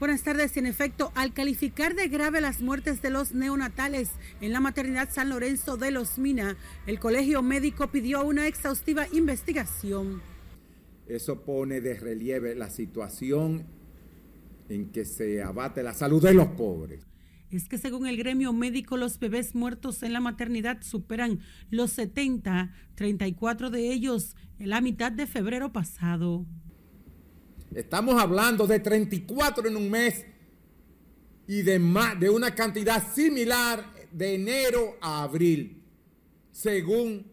Buenas tardes. En efecto, al calificar de grave las muertes de los neonatales en la maternidad San Lorenzo de Los Mina, el colegio médico pidió una exhaustiva investigación. Eso pone de relieve la situación en que se abate la salud de los pobres. Es que según el gremio médico, los bebés muertos en la maternidad superan los 70, 34 de ellos en la mitad de febrero pasado. Estamos hablando de 34 en un mes y de, una cantidad similar de enero a abril, según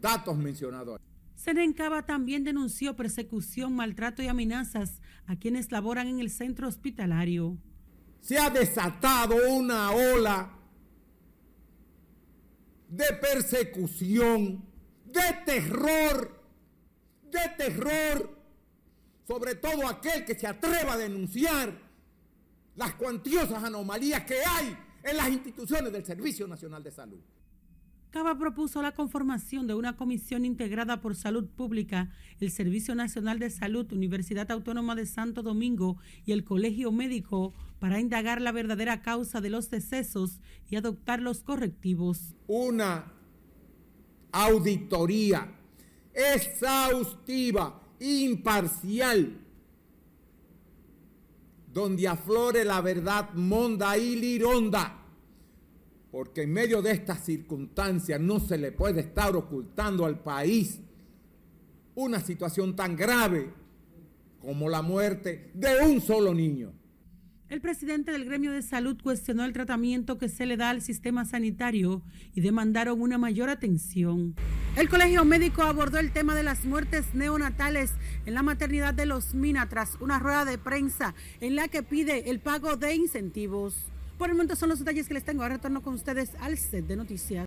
datos mencionados. Serencaba también denunció persecución, maltrato y amenazas a quienes laboran en el centro hospitalario. Se ha desatado una ola de persecución, de terror, de terror sobre todo aquel que se atreva a denunciar las cuantiosas anomalías que hay en las instituciones del Servicio Nacional de Salud. Cava propuso la conformación de una comisión integrada por Salud Pública, el Servicio Nacional de Salud, Universidad Autónoma de Santo Domingo y el Colegio Médico para indagar la verdadera causa de los decesos y adoptar los correctivos. Una auditoría exhaustiva imparcial, donde aflore la verdad monda y lironda, porque en medio de estas circunstancias no se le puede estar ocultando al país una situación tan grave como la muerte de un solo niño. El presidente del gremio de salud cuestionó el tratamiento que se le da al sistema sanitario y demandaron una mayor atención. El Colegio Médico abordó el tema de las muertes neonatales en la maternidad de Los Mina tras una rueda de prensa en la que pide el pago de incentivos. Por el momento son los detalles que les tengo. Ahora retorno con ustedes al set de noticias.